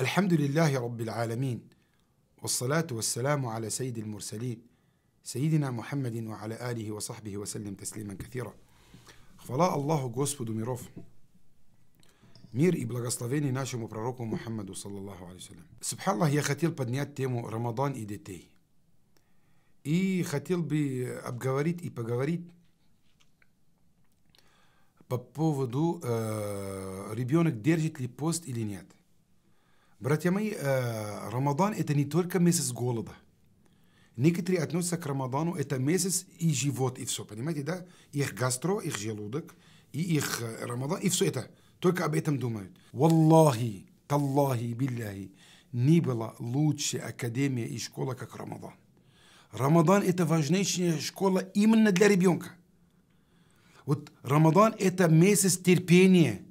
الحمد لله رب العالمين والصلاة والسلام على سيد المرسلين سيدنا محمد وعلى آله وصحبه وسلم تسليما كثيرا Hvala Allahu gospodu mirov. Мир и благословение нашему пророку Мухаммаду, саллаллаху алейсалям. Субханаллах, я хотел поднять тему Рамадан и детей. И хотел бы обговорить и поговорить по поводу, э, ребенок держит ли пост или нет. Братья мои, э, Рамадан – это не только месяц голода. Некоторые относятся к Рамадану – это месяц и живот, и все, понимаете, да? Их гастро, их желудок, и их э, Рамадан, и все это. Только об этом думают. Валлахи, таллахи, билляхи. Не было лучше академия и школа, как Рамадан. Рамадан – это важнейшая школа именно для ребенка. Вот Рамадан – это месяц терпения –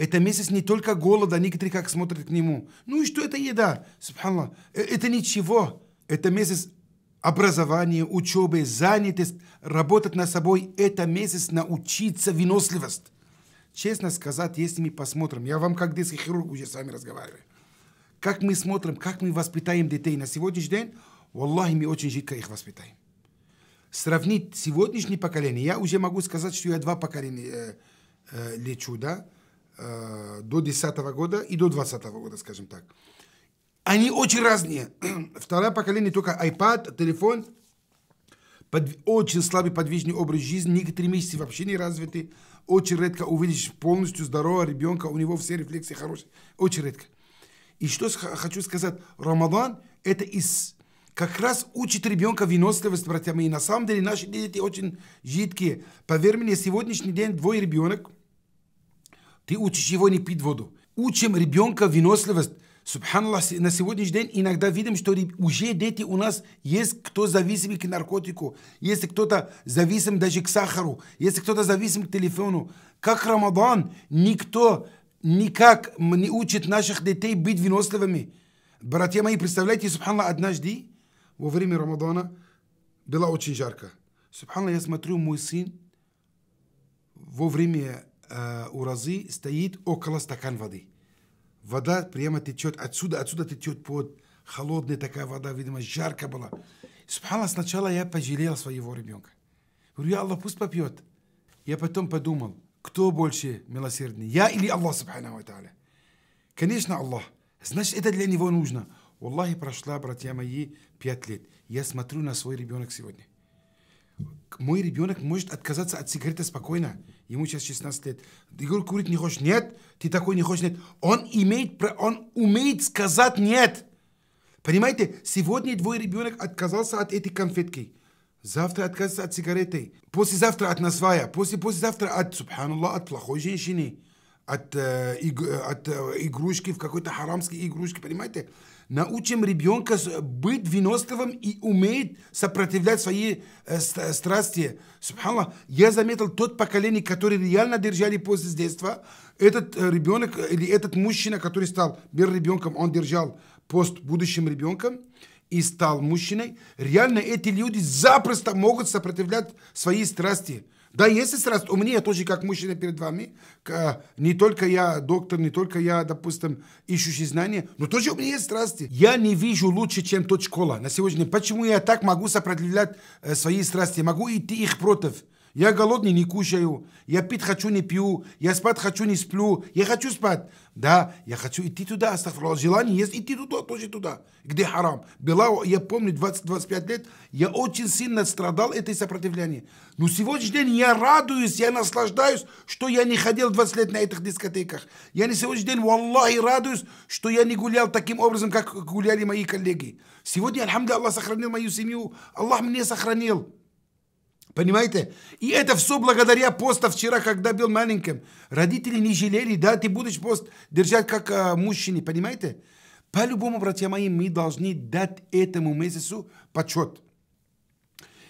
это месяц не только голода, некоторые как смотрят к нему. Ну и что это еда? Субханаллах. Э, это ничего. Это месяц образования, учебы, занятость, работать над собой. Это месяц научиться выносливость. Честно сказать, если мы посмотрим, я вам как детский хирург уже с вами разговариваю, как мы смотрим, как мы воспитаем детей на сегодняшний день, Валлахи, мы очень жидко их воспитаем. Сравнить сегодняшнее поколение, я уже могу сказать, что я два поколения э, э, лечу, да, Э, до 10 года и до 20 года, скажем так. Они очень разные. Второе поколение только iPad, телефон, под, очень слабый подвижный образ жизни, некоторые месяцы вообще не развиты. Очень редко увидишь полностью здорового ребенка, у него все рефлексы хорошие. Очень редко. И что хочу сказать, Рамадан – это из как раз учит ребенка выносливость, братья мои. На самом деле наши дети очень жидкие. Поверь мне, сегодняшний день двое ребенок – ты учишь его не пить воду. Учим ребенка выносливость. Субханаллах, на сегодняшний день иногда видим, что уже дети у нас есть кто зависим к наркотику, есть кто-то зависим даже к сахару, есть кто-то зависим к телефону. Как Рамадан, никто никак не учит наших детей быть выносливыми. Братья мои, представляете, субханаллах, однажды во время Рамадана было очень жарко. Субханаллах, я смотрю, мой сын во время Э, у Розы стоит около стакан воды. Вода прямо течет отсюда, отсюда течет под холодная такая вода, видимо, жарко была. Субхана, сначала я пожалел своего ребенка. Говорю, Аллах пусть попьет. Я потом подумал, кто больше милосердный, я или Аллах, субхану тааля. Конечно, Аллах. Значит, это для него нужно. Аллах прошла, братья мои, пять лет. Я смотрю на свой ребенок сегодня мой ребенок может отказаться от сигареты спокойно. Ему сейчас 16 лет. Я говорю, курить не хочешь? Нет. Ты такой не хочешь? Нет. Он имеет, он умеет сказать нет. Понимаете, сегодня твой ребенок отказался от этой конфетки. Завтра отказался от сигареты. Послезавтра от насвая. После, послезавтра от, субханаллах, от плохой женщины от, э, э, от э, игрушки в какой-то харамской игрушке, понимаете? Научим ребенка быть выносливым и уметь сопротивлять свои страсти. Субханла, я заметил тот поколение, которое реально держали после детства, этот ребенок или этот мужчина, который стал первым ребенком, он держал пост будущим ребенком и стал мужчиной, реально эти люди запросто могут сопротивлять свои страсти. Да, если сразу, у меня тоже, как мужчина перед вами, э, не только я доктор, не только я, допустим, ищущий знания, но тоже у меня есть страсти. Я не вижу лучше, чем тот школа на сегодня. Почему я так могу сопротивлять э, свои страсти? Могу идти их против. Я голодный, не кушаю. Я пить хочу, не пью. Я спать хочу, не сплю. Я хочу спать. Да, я хочу идти туда, астафралла. Желание есть идти туда, тоже туда, где харам. Была, я помню, 20-25 лет, я очень сильно страдал этой сопротивлением. Но сегодняшний день я радуюсь, я наслаждаюсь, что я не ходил 20 лет на этих дискотеках. Я на сегодняшний день, валлахи, радуюсь, что я не гулял таким образом, как гуляли мои коллеги. Сегодня, альхамдулилля, Аллах сохранил мою семью. Аллах мне сохранил. Понимаете? И это все благодаря поста вчера, когда был маленьким. Родители не жалели, да, ты будешь пост держать как а, мужчине, понимаете? По-любому, братья мои, мы должны дать этому месяцу почет.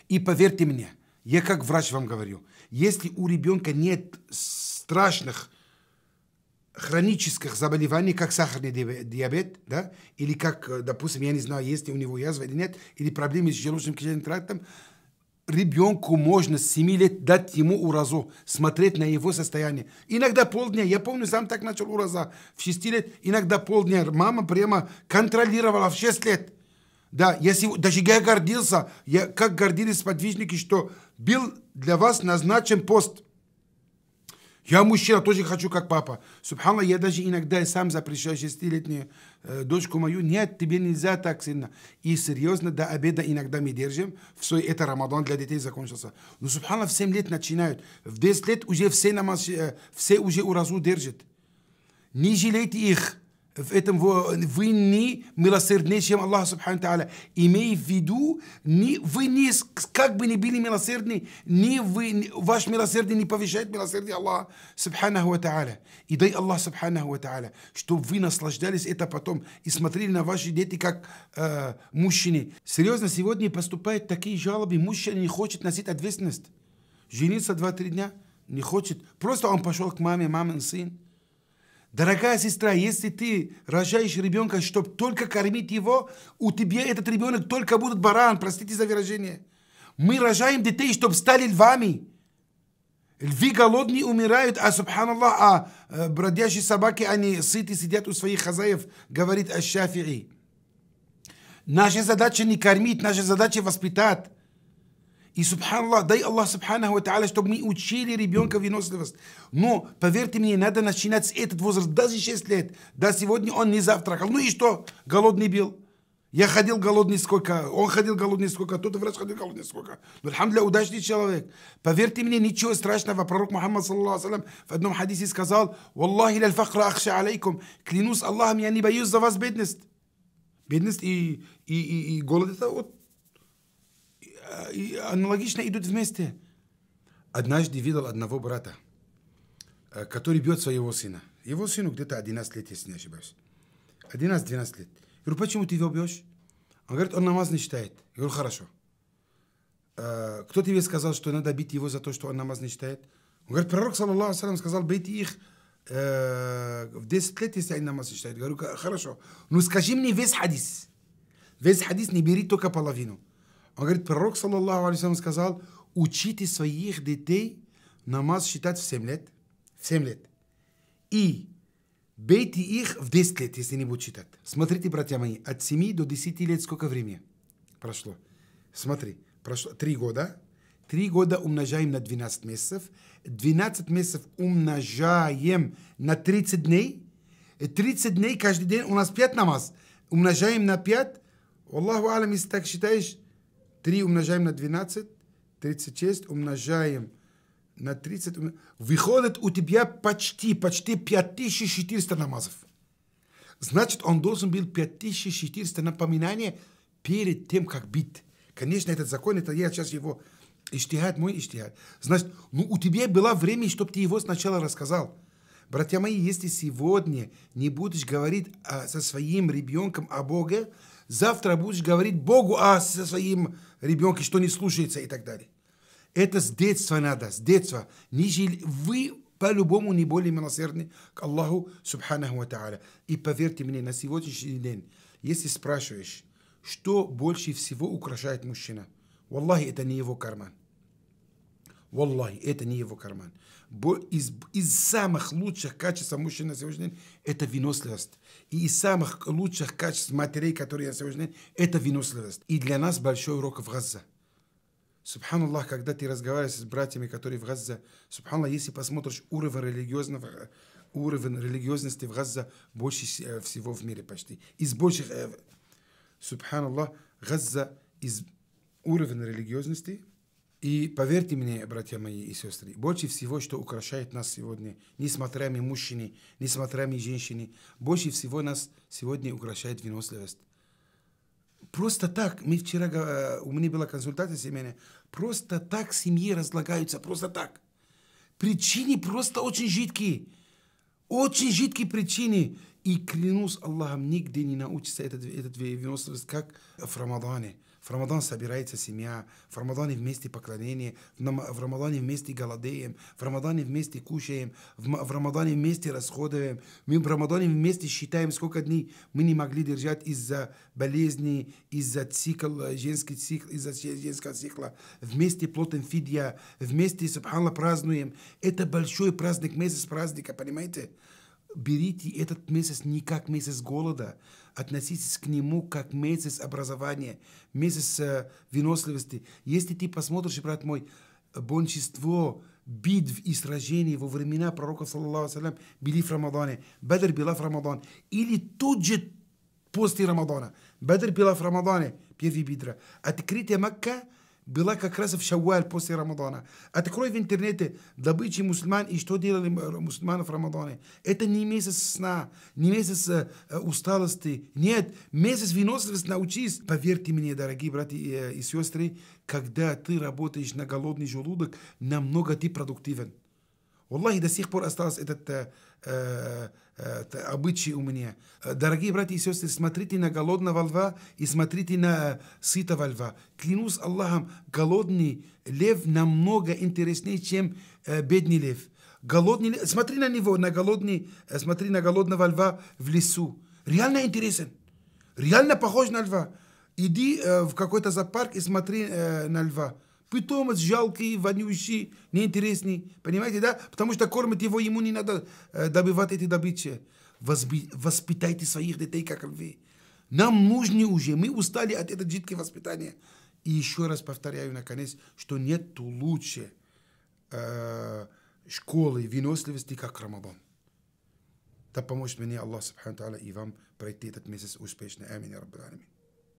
И поверьте мне, я как врач вам говорю, если у ребенка нет страшных хронических заболеваний, как сахарный диабет, да, или как, э, допустим, я не знаю, есть ли у него язва или нет, или проблемы с желудочным кишечным трактом, ребенку можно с 7 лет дать ему уразу, смотреть на его состояние. Иногда полдня, я помню, сам так начал ураза в 6 лет, иногда полдня мама прямо контролировала в 6 лет. Да, я сегодня, даже я гордился, я, как гордились подвижники, что был для вас назначен пост – я мужчина, тоже хочу, как папа. Субханла, я даже иногда сам запрещаю шестилетнюю э, дочку мою. Нет, тебе нельзя так сильно. И серьезно, до обеда иногда мы держим. Все это Рамадан для детей закончился. Но субханла, в 7 лет начинают. В 10 лет уже все, намаз, э, все уже уразу держат. Не жалейте их в этом вы не милосердны, чем Аллах Субхану Тааля. Имей в виду, не, вы не, как бы ни были милосердны, не вы, ваш милосердие не повышает милосердие Аллаха Субхану Тааля. И дай Аллах Субхану Тааля, чтобы вы наслаждались это потом и смотрели на ваши дети как э, мужчины. Серьезно, сегодня поступают такие жалобы, мужчина не хочет носить ответственность. Жениться 2-3 дня не хочет. Просто он пошел к маме, мамин сын. Дорогая сестра, если ты рожаешь ребенка, чтобы только кормить его, у тебя этот ребенок только будет баран, простите за выражение. Мы рожаем детей, чтобы стали львами. Львы голодные умирают, а, субханаллах, а э, бродящие собаки, они сыты, сидят у своих хозяев, говорит Аш-Шафии. Наша задача не кормить, наша задача воспитать. И, субханаллах, дай Аллах, субханаху та'аля, чтобы мы учили ребенка выносливость. Но, поверьте мне, надо начинать с этот возраст, даже 6 лет. Да, сегодня он не завтракал. Ну и что? Голодный был. Я ходил голодный сколько, он ходил голодный сколько, тот врач ходил голодный сколько. Но, ну, для удачный человек. Поверьте мне, ничего страшного. А пророк Мухаммад, саллаху алейкум, в одном хадисе сказал, «Валлахи ляль фахра ахша алейкум». Клянусь Аллахом, я не боюсь за вас бедность. Бедность и, и, и, и голод – это вот аналогично идут вместе. Однажды видел одного брата, э, который бьет своего сына. Его сыну где-то 11 лет, если не ошибаюсь. 11-12 лет. Я говорю, почему ты его бьешь? Он говорит, он намаз не читает. Я говорю, хорошо. Э, Кто тебе сказал, что надо бить его за то, что он намаз не читает? Он говорит, пророк, саллаллаху алейхи сказал, бейте их э, в 10 лет, если они намаз не читают. Я говорю, хорошо. Ну скажи мне весь хадис. Весь хадис не бери только половину. Он говорит, пророк, саллаллаху алейсалам, сказал, учите своих детей намаз считать в 7 лет. В 7 лет. И бейте их в 10 лет, если не будут читать. Смотрите, братья мои, от 7 до 10 лет сколько времени прошло? Смотри, прошло 3 года. 3 года умножаем на 12 месяцев. 12 месяцев умножаем на 30 дней. 30 дней каждый день у нас 5 намаз. Умножаем на 5. Аллаху алам, если так считаешь, 3 умножаем на 12, 36 умножаем на 30. Выходит у тебя почти, почти 5400 намазов. Значит, он должен был 5400 напоминания перед тем, как бить. Конечно, этот закон, это я сейчас его иштихат, мой иштихат. Значит, ну у тебя было время, чтобы ты его сначала рассказал. Братья мои, если сегодня не будешь говорить а, со своим ребенком о Боге, завтра будешь говорить Богу о а, со своим ребенке, что не слушается и так далее. Это с детства надо, с детства. Не Вы по-любому не более милосердны к Аллаху Субханаху Ва Та'аля. И поверьте мне, на сегодняшний день, если спрашиваешь, что больше всего украшает мужчина, Валлахи, это не его карман. Валлахи, это не его карман. Из, из самых лучших качеств мужчин на сегодняшний день – это выносливость. И из самых лучших качеств матерей, которые на сегодняшний день – это выносливость. И для нас большой урок в Газа. Субханаллах, когда ты разговариваешь с братьями, которые в Газа, субханаллах, если посмотришь уровень религиозного уровень религиозности в Газа больше э, всего в мире почти. Из больших, э, субханаллах, Газа из уровня религиозности – и поверьте мне, братья мои и сестры, больше всего, что украшает нас сегодня, несмотря на мужчины, несмотря на женщины, больше всего нас сегодня украшает выносливость. Просто так, мы вчера, э, у меня была консультация семейная, просто так семьи разлагаются, просто так. Причины просто очень жидкие, очень жидкие причины. И клянусь Аллахом, нигде не научится этот, этот выносливость, как в Рамадане – в Рамадан собирается семья, в Рамадане вместе поклонение, в Рамадане вместе голодаем, в Рамадане вместе кушаем, в Рамадане вместе расходуем, мы в Рамадане вместе считаем, сколько дней мы не могли держать из-за болезни, из-за цикла, женский цикл, из-за женского цикла. Вместе плотим фидья, вместе, субханаллах, празднуем. Это большой праздник, месяц праздника, понимаете? Берите этот месяц не как месяц голода, относитесь к нему как месяц образования, месяц э, выносливости. Если ты посмотришь, брат мой, большинство битв и сражений во времена пророка, саллаху алейкум, были в Рамадане. Бадр была в Рамадан. Или тут же после Рамадана. Бадр была в Рамадане, первая битва. Открытие Мекка – была как раз в Шавуаль после Рамадана. Открой в интернете добычи мусульман и что делали э, мусульманы в Рамадане. Это не месяц сна, не месяц э, э усталости. Нет, месяц выносливости научись. Поверьте мне, дорогие братья и, э, и сестры, когда ты работаешь на голодный желудок, намного ты продуктивен. Аллах до сих пор осталось этот... Э, Э, обычаи у меня. Э, дорогие братья и сестры, смотрите на голодного льва и смотрите на э, сытого льва. Клянусь Аллахом, голодный лев намного интереснее, чем бедный лев. Голодный, смотри на него, на голодный, смотри на голодного льва в лесу. Реально интересен. Реально похож на льва. Иди в какой-то зоопарк и смотри на льва. Питомец жалкий, вонючий, неинтересный. Понимаете, да? Потому что кормит его, ему не надо э, добивать эти добычи. Возби воспитайте своих детей, как вы. Нам нужны уже, мы устали от этого жидкого воспитания. И еще раз повторяю, наконец, что нет лучше э, школы выносливости, как Рамадан. Да поможет мне Аллах, Субхану и вам пройти этот месяц успешно. Аминь, Раббал Алямин.